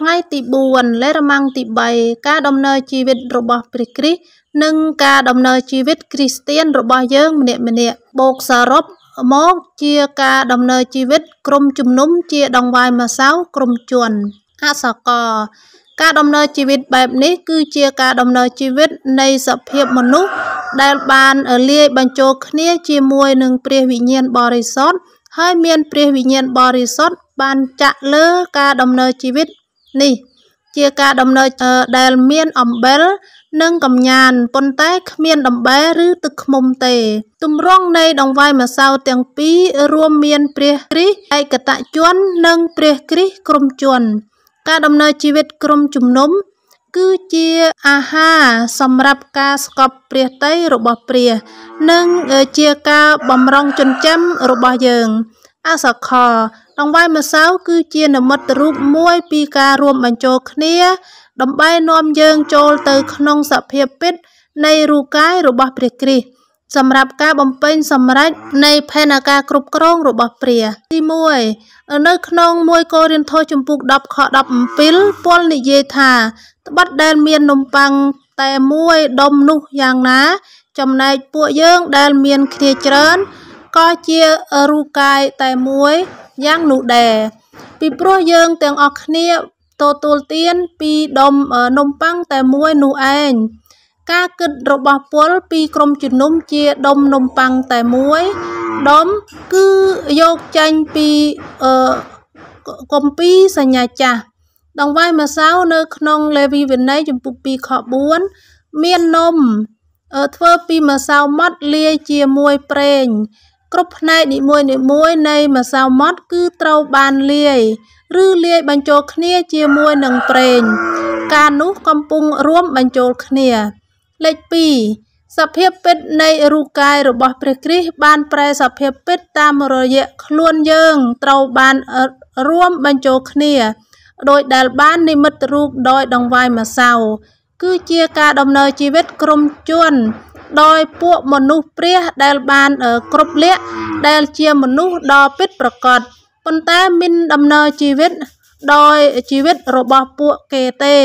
ថ្លៃទី4លេរម៉ាំងទី3ការដំណើរជីវិតរបស់ព្រះគ្រីស្ទនិងការដំណើរជីវិតគ្រីស្ទានរបស់យើងម្នាក់ម្នាក់បូកសរុបមកជាការដំណើរជីវិត ក្រុមជំនុំជាដងវាយម្សៅក្រុមជន់អសក ការដំណើរជីវិតបែបនេះគឺជាការដំណើរជីវិត នៃសភាពមនុស្សដែលបានលាយបញ្ចូលគ្នាជាមួយនឹងព្រះវិញ្ញាណបរិសុទ្ធហើយមានព្រះវិញ្ញាណបរិសុទ្ធបានចាក់លើការដំណើរជីវិតនេះជាការដំណើរដែលមានអំបិលនិង កំញានប៉ុន្តែគ្មានដំបែ ឬទឹកឃ្មុំទេទម្រង់ នៃ ដងវាយម្សៅទាំងពីររួមមានព្រះគ្រីស្ទឯកតជននិងព្រះគ្រីស្ទក្រុមជនការដំណើរជីវិតក្រុមជំនុំគឺជាអាហារសម្រាប់ការស្កប់ព្រះតីរបស់ព្រះ និងជាការបំរុងចិញ្ចឹមរបស់យើងអសខដង្វាយម្សៅគឺជានិមិត្តរូបមួយពីការរួមបញ្ចូលគ្នាដើម្បីនាំយើងចូលទៅក្នុងសភាពពិតនៃរូបកាយរបស់ព្រះគ្រីស្ទសម្រាប់ការបំពេញ សម្រេចនៃផែនការគ្រប់គ្រងរបស់ព្រះទី1នៅក្នុង1កូរិនថូសជំពូក10ខ17ពលនិយាយថាត្បិតដែលមាននំប៉័ងតែមួយដុំនោះយ៉ាងណា ចំណែកពួកយើងដែលមានគ្នាច្រើនក៏ជារូបកាយតែមួយយ៉ាងនោះដែរពីព្រោះយើងទាំងអស់គ្នាទទួលទានពីដុំនំប៉័ងតែមួយនោះឯងការគិតរបស់ពលពីក្រុមជំនុំជាដុំនំប៉័ងតែមួយដុំគឺយកចាញ់ពីអឺកំពីសញ្ញាចាស់ ដងវាយម្សៅនៅក្នុងលេវីវិន័យចំពុក2ខ4មាននំធ្វើពីម្សៅម៉ត់លាយជាមួយប្រេងគ្រប់ផ្នែកនីមួយៗនៃម្សៅម៉ដ្ឋគឺត្រូវបានលាយឬលាយបញ្ចូលគ្នាជាមួយនឹងប្រេងកាលនោះកំពុងរួមបញ្ចូលគ្នាលេខ2សភាពពិតនៃរូបកាយរបស់ព្រះគ្រីស្ទបានប្រែសភាពពិតតាមរយៈខ្លួនយើងត្រូវបានរួមបញ្ចូលគ្នា ដោយដែលបាននិមិត្តរូបដោយដង្វាយម្សៅគឺជាការដំណើរជីវិតក្រុមជនដោយពួកមនុស្សព្រះដែលបានគ្រប់លក្ខដែលជាមនុស្សដ៏ពិតប្រកបប៉ុន្តែមិនដំណើរជីវិតដោយជីវិតរបស់ពួកគេទេ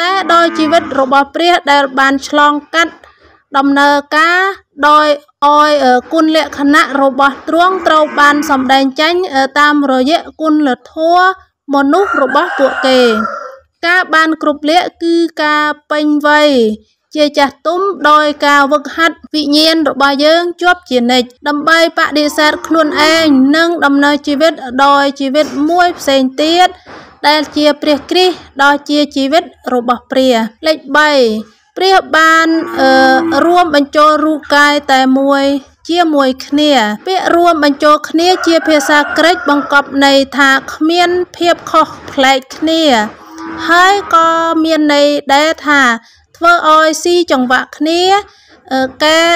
តែដោយជីវិតរបស់ព្រះដែលបានឆ្លងកាត់ដំណើរការដោយអយគុណលក្ខណៈរបស់ទ្រង់ត្រូវបានសម្ដែងចេញតាមរយៈគុណលធัวមនុស្សរបស់ពួកគេ ការបានគ្រប់លក្ខគឺការពេញវ័យជាចាស់ទុំដោយការវឹកហាត់វិញ្ញាណរបស់យើង ជាប់ជានិច្ចដើម្បីបដិសេធខ្លួនឯងនិងដំណើរជីវិត ដោយជីវិតមួយផ្សេងទៀតដែលជាព្រះគ្រីស្ទដ៏ជាជីវិតរបស់ព្រះលេខ3ព្រះបានរួមបញ្ចូលរូបកាយតែមួយ ជាមួយគ្នាពាក្យរួមបញ្ចូលគ្នាជាភាសាក្រិច បង្កប់ន័យថាគ្មានភាពខុសប្លែកគ្នា ហើយក៏មានន័យដែរថាធ្វើឲ្យស៊ីចង្វាក់គ្នាការ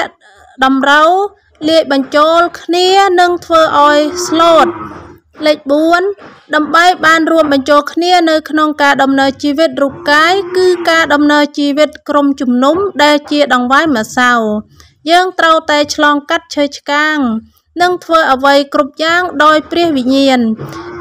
តម្រូវលាយបញ្ចូលគ្នានិងធ្វើឲ្យ slot លេខ4ដើម្បីបានរួមបញ្ចូលគ្នានៅក្នុងការដំណើរជីវិត រូបកាយ គឺការដំណើរជីវិត ក្រុមជំនុំដែលជាដង្វាយម្សៅយើងត្រូវតែ ឆ្លងកាត់ឈើឆ្កាងនិងធ្វើអ្វីគ្រប់យ៉ាងដោយ ព្រះវិញ្ញាណ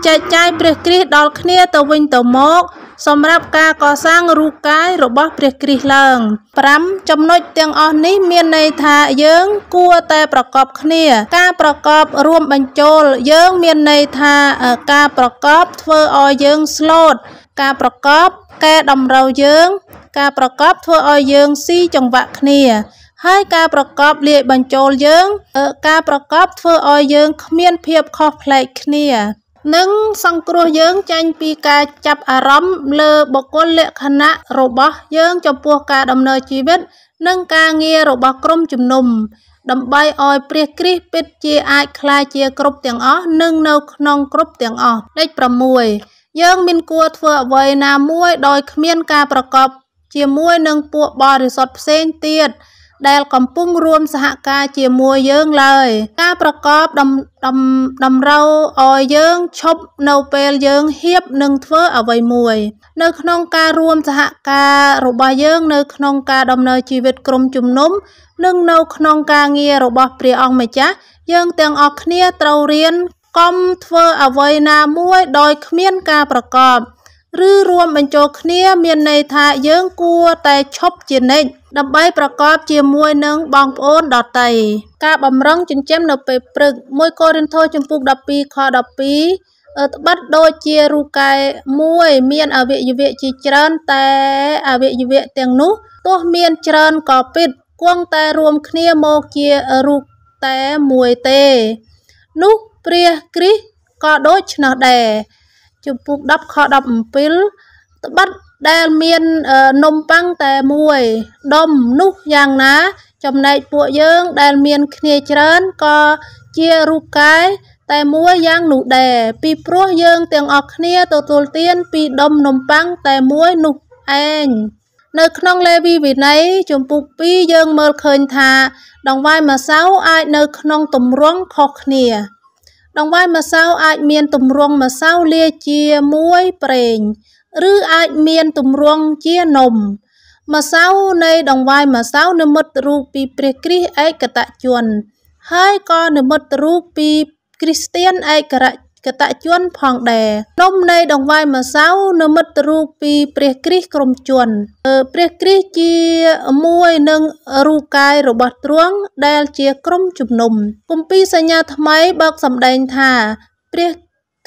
ចែកចាយព្រះគ្រីស្ទដល់គ្នាទៅវិញទៅមកសម្រាប់ការកសាងរូបកាយរបស់ព្រះគ្រីស្ទឡើង5ចំណុចទាំងអស់នេះមានន័យថាយើងគួរតែប្រកបគ្នា ការប្រកបរួមបញ្ចូលយើងមានន័យថាការប្រកបធ្វើឲ្យយើងស្លូតការប្រកបកែតម្រូវយើងការប្រកបធ្វើឲ្យយើងស៊ីចង្វាក់គ្នា ហើយការប្រកបលាយបញ្ចូលយើង ការប្រកបធ្វើឲ្យយើងគ្មានភាពខុសប្លែកគ្នានិងសង្គ្រោះយើងចេញពីការចាប់អារម្មណ៍លើបុគ្គលលក្ខណៈរបស់ យើងចំពោះការដំណើរជីវិត និងការងាររបស់ក្រុមជំនុំដើម្បីឲ្យព្រះគ្រីស្ទពិតជាអាចក្លាយជាគ្រប់ទាំងអស់និងនៅក្នុង គ្រប់ទាំងអស់លេខ6យើងមិនគួរធ្វើអ្វីណាមួយដោយគ្មានការប្រកបជាមួយនឹងពួកបរិសុទ្ធផ្សេងទៀតដែលកំពុងរួមសហការជាមួយយើងឡើយ ការប្រកបដំដំតម្រូវឲ្យយើងឈប់នៅពេលយើងហៀបនឹងធ្វើអ្វីមួយ នៅក្នុងការរួមសហការរបស់យើងនៅ ក្នុងការដំណើរជីវិតក្រុមជំនុំនិង នៅក្នុងការងាររបស់ព្រះអង្គម្ចាស់យើងទាំងអស់គ្នាត្រូវរៀនកុំធ្វើអ្វីណាមួយ ដោយគ្មានការប្រកប ឬរួមបញ្ចូលគ្នា មានន័យថាយើង គួរតែឈប់ជានិច្ចដើម្បីប្រកបជាមួយនឹងបងប្អូនដតី ការបំរុងចិញ្ចឹមនៅពេលព្រឹក1កូរិនថូសចំពុក12ខ12ត្បិតដូចជារូកែមួយមាន អវយវៈជាច្រើនតែអវយវៈទាំងនោះ ទោះ មានច្រើនក៏ពិតគង់តែរួមគ្នាមកជារូបតែមួយទេ នោះព្រះគ្រីស្ទក៏ដូច្នោះដែរជំពូក10ខ17ត្បិតដែលមាននំប៉័ងតែមួយដុំនោះយ៉ាងណាចំណែកពួកយើងដែលមានគ្នាច្រើនក៏ជារូបកាយតែមួយយ៉ាងនោះដែរពីព្រោះយើងទាំងអស់គ្នាទទួលទាន ពីដុំនំប៉័ងតែមួយនោះឯងនៅក្នុងលេវីវិន័យជំពូក2យើងមើលឃើញថា ដងវាយម្សៅអាចនៅ ក្នុងទម្រង់ខុសគ្នា ដងវាយម្សៅអាចមានទម្រង់ម្សៅលាជាមួយប្រេងឬអាចមានទម្រង់ជានំម្សៅនៃដង្វាយម្សៅនិមិត្តរូបពី ព្រះគ្រីស្ទឯកតជនហើយក៏និមិត្តរូបពីគ្រីស្ទៀនឯករាជ្យកតជនផងដែរនំនៃដង្វាយម្សៅនិមិត្តរូបពីព្រះគ្រីស្ទក្រុមជនព្រះគ្រីស្ទជាមួយនឹងរូបកាយរបស់ទ្រង់ដែលជាក្រុមជំនុំគម្ពីរសញ្ញាថ្មីបើកសម្ដែងថា ព្រះ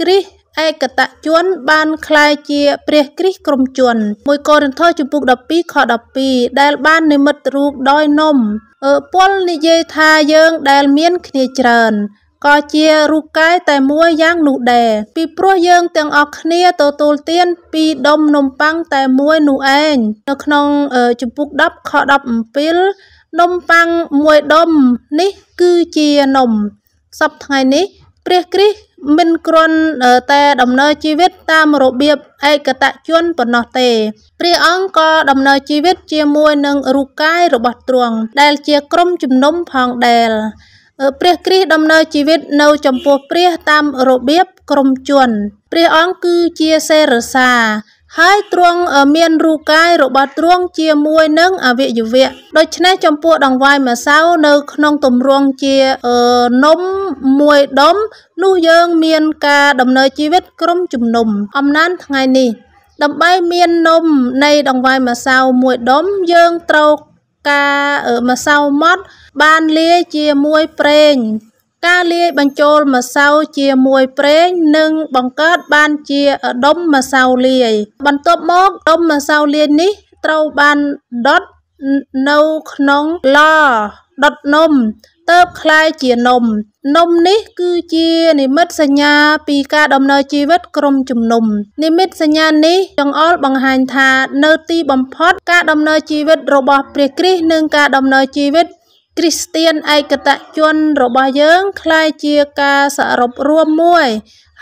គ្រីស្ទឯកតជនបានคล้ายជាព្រះគ្រីស្ទក្រុមជន1កូរិនថូសជំពូក12ខ12ដែលបាននិមិត្តរូបដោយនំអឺពលនិយាយថាយើងដែលមានគ្នាច្រើនក៏ជារូបកាយតែមួយយ៉ាងនោះដែរពីព្រោះយើងទាំងអស់គ្នាទទួលទានពីដុំនំប៉័ងតែមួយនោះឯងនៅក្នុងជំពូក10ខ17នំប៉័ងមួយដុំនេះគឺជានំសពថ្ងៃនេះព្រះគ្រីស្ទមិនគ្រាន់តែដំណើរជីវិតតាមរបៀបឯកតជនប៉ុណ្ណោះទេព្រះអង្គក៏ដំណើរជីវិត ជាមួយនឹងរូបកាយរបស់ទ្រង់ដែល ជាក្រុមជំនុំផងដែលព្រះគ្រីស្ទដំណើរជីវិត នៅ ចំពោះព្រះតាមរបៀបក្រុមជនព្រះអង្គគឺជាសេរសាហើយទ្រង់មានរូបកាយរបស់ទ្រង់ជាមួយនឹងអវយវៈដូច្នេះចំពោះដង្វាយម្សៅនៅក្នុងទម្រង់ជានំមួយដុំនោះយើងមានការដំណើរជីវិត ក្រុមជំនុំអំណានថ្ងៃនេះដើម្បីមាននំនៃដង្វាយម្សៅមួយដុំយើងត្រូវការម្សៅម៉ត់បានលាយជាមួយប្រេងការលាយបញ្ចូលម្សៅជាមួយប្រេងនឹងបង្កើតបានជាដុំម្សៅលាយបន្ទាប់មកដុំម្សៅលាយនេះ ត្រូវបានដុតនៅក្នុងឡដុតនំទៅបคล้ายជានំនំនេះគឺជានិមិត្តសញ្ញាពីការដំណើរជីវិត ក្រុមជំនុំនិមិត្តសញ្ញា នេះចង្អុលបង្ហាញថា នៅទីបំផុតការដំណើរជីវិតរបស់ព្រះគ្រីស្ទនិងការដំណើរជីវិតគ្រីស្ទានឯកតជនរបស់យើងคล้ายជាការសរុបរួមមួយ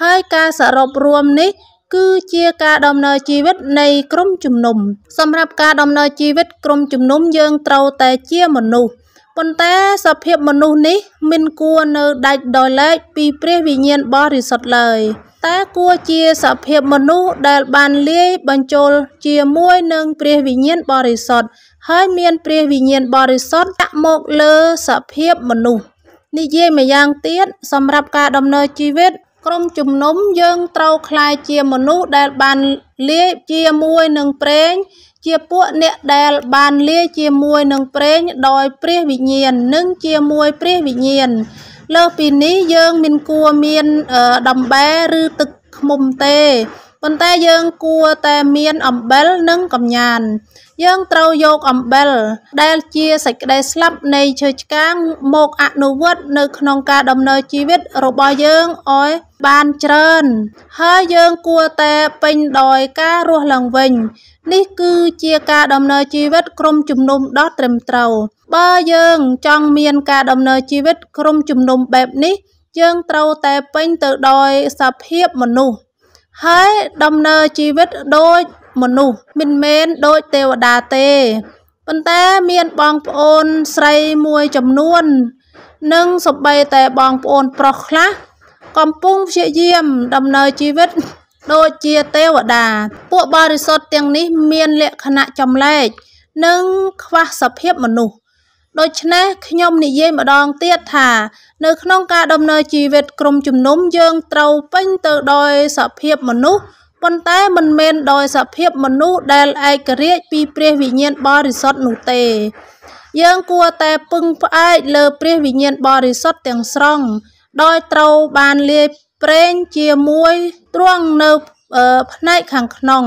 ហើយការសរុបរួមនេះគឺជាការដំណើរជីវិតនៃក្រុមជំនុំ សម្រាប់ការដំណើរជីវិតក្រុមជំនុំយើងត្រូវតែជាមនុស្សប៉ុន្តែសភាពមនុស្សនេះមិនគួរនៅដាច់ដោយឡែកពីព្រះវិញ្ញាណបរិសុទ្ធឡើយតែគួរជាសភាពមនុស្សដែលបានលាយបញ្ចូលជាមួយនឹងព្រះវិញ្ញាណបរិសុទ្ធហើយមានព្រះវិញ្ញាណបរិសុទ្ធចាក់មកលើសភាពមនុស្សនិយាយម្យ៉ាងទៀតសម្រាប់ការដំណើរជីវិត ក្រុមជំនុំយើងត្រូវคลายជាមនុស្សដែលបានលាយជាមួយនឹងព្រេង ជាពួកអ្នកដែល បានលាយជាមួយនឹងព្រេងដោយព្រះវិញ្ញាណនិងជាមួយព្រះវិញ្ញាណលើសពីនេះយើងមិនគួរមានដំបែឬទឹកខ្មុំទេប៉ុន្តែយើងគួរតែមានអំបិលនិងកំញាន យើងត្រូវយកអំបិលដែលជាសេចក្តីស្លាប់នៃឈើឆ្កាងមកអនុវត្តនៅក្នុងការដំណើរជីវិតរបស់យើងឲ្យបានច្រើន ហើយយើងគួរតែពេញដោយការរស់ឡើងវិញនេះគឺជាការដំណើរជីវិត ក្រុមជំនុំដ៏ត្រឹមត្រូវ បើយើងចង់មានការដំណើរជីវិត ក្រុមជំនុំបែបនេះយើងត្រូវតែពេញទៅដោយសភាពមនុស្សហើយដំណើរជីវិតដូចមនុស្សមិនមែនដូចទេវតាទេប៉ុន្តែមានបងប្អូនស្រីមួយចំនួន និងសម្បីតែបងប្អូនប្រុសខ្លះកំពុងព្យាយាមដំណើរជីវិត ដូចជាទេវតាពួកបរិសុទ្ធទាំងនេះមានលក្ខណៈចម្លែកនិងខ្វះសភាពមនុស្សដូច្នេះខ្ញុំនិយាយម្ដងទៀតថានៅក្នុងការដំណើរជីវិតក្រុមជំនុំយើងត្រូវពេញទៅដោយសភាពមនុស្សប៉ុន្តែមិនមែនដោយសភាពមនុស្សដែលឯករាជ្យពីព្រះវិញ្ញាណបរិសុទ្ធនោះទេយើងគួរតែពឹងផ្អែកលើព្រះវិញ្ញាណបរិសុទ្ធទាំងស្រុង ដោយត្រូវបានលាយប្រេងជាមួយទ្រង់នៅផ្នែកខាងក្នុង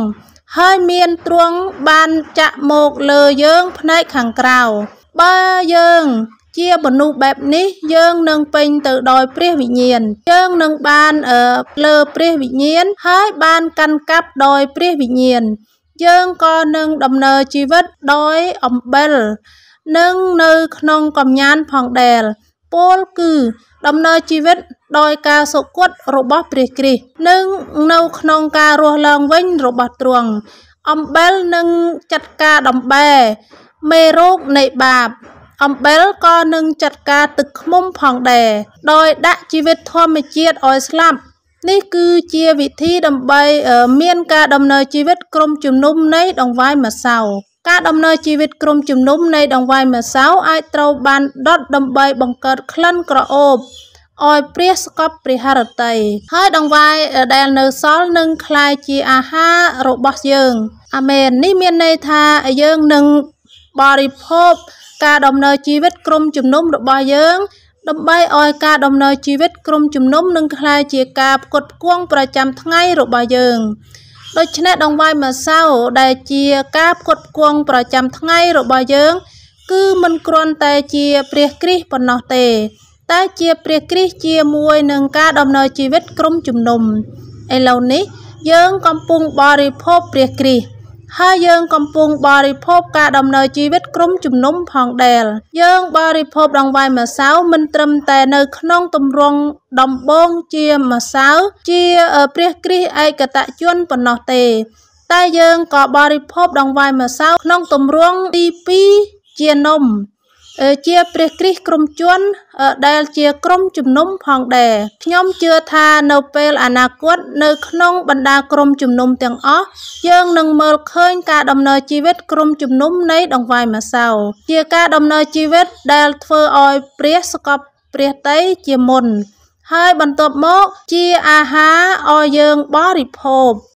ហើយមានទ្រង់បានចាក់មកលើយើងផ្នែកខាងក្រៅបើយើង ជាមនុស្សបែបនេះយើងនឹងពេញទៅដោយព្រះវិញ្ញាណយើងនឹងបានលើព្រះវិញ្ញាណហើយបានកាន់កាប់ដោយព្រះវិញ្ញាណយើងក៏នឹងដំណើរជីវិតដោយអំបិលនិងនៅក្នុងកំញានផងដែរពលគឺ ដំណើរជីវិត ដោយការសុគតរបស់ព្រះគ្រីស្ទនិង នៅក្នុងការរស់ឡើងវិញរបស់ទ្រង់អំបិលនឹងចាត់ការដំបែមេរោគនៃបាប អំបិលក៏នឹងចាត់ការទឹកឃ្មុំផងដែរដោយដាក់ជីវិតធម្មជាតិឲ្យស្លាប់នេះគឺជាវិធីដើម្បីមានការដំណើរជីវិតក្រុមជំនុំនៃដងវាយម្សៅការដំណើរជីវិតក្រុមជំនុំនៃដងវាយម្សៅអាចត្រូវបានដុតដើម្បីបង្កើតក្លិនក្រអូបឲ្យព្រះស្កប់ព្រះハរតីហើយដងវាយដែលនៅសល់នឹងคล้ายជាអាហាររបស់យើងអាមែននេះមានន័យថាយើងនឹងបរិភពការដំណើរជីវិតក្រុមជំនុំរបស់យើងដើម្បីឲ្យការដំណើរជីវិតក្រុមជំនុំនឹងក្លាយជាការផ្គត់ផ្គង់ប្រចាំថ្ងៃរបស់យើងដូច្នេះដងវាយម្សៅដែលជាការផ្គត់ផ្គង់ប្រចាំថ្ងៃរបស់យើង គឺមិនគ្រាន់តែជាព្រះគ្រីស្ទប៉ុណ្ណោះទេ តែជាព្រះគ្រីស្ទជាមួយនឹងការដំណើរជីវិតក្រុមជំនុំឥឡូវនេះ យើងកំពុងបរិភោគព្រះគ្រីស្ទហើយយើងកំពុងបរិភោគការដំណើរជីវិតក្រុមជំនុំផងដែរយើងបរិភោគដង្វាយម្សៅមិនត្រឹមតែនៅ ក្នុងទម្រង់ដំបងជាម្សៅជាព្រះគ្រីស្ទឯកតជនប៉ុណ្ណោះទេ តែយើងក៏បរិភោគដង្វាយម្សៅក្នុងទម្រង់ទី2ជានំជាព្រះគ្រីស្ទក្រុមជនដែលជាក្រុមជំនុំផងដែរខ្ញុំជឿថានៅពេលអនាគតនៅក្នុងបណ្ដាក្រុមជំនុំទាំងអស់យើងនឹងមើលឃើញការដំណើរជីវិតក្រុមជំនុំនៃដង្វាយម្សៅជាការដំណើរជីវិតដែលធ្វើឲ្យព្រះស្កប់ព្រះតីជាមុន ហើយបន្ទាប់មកជាអាហារឲ្យយើងបរិភោគ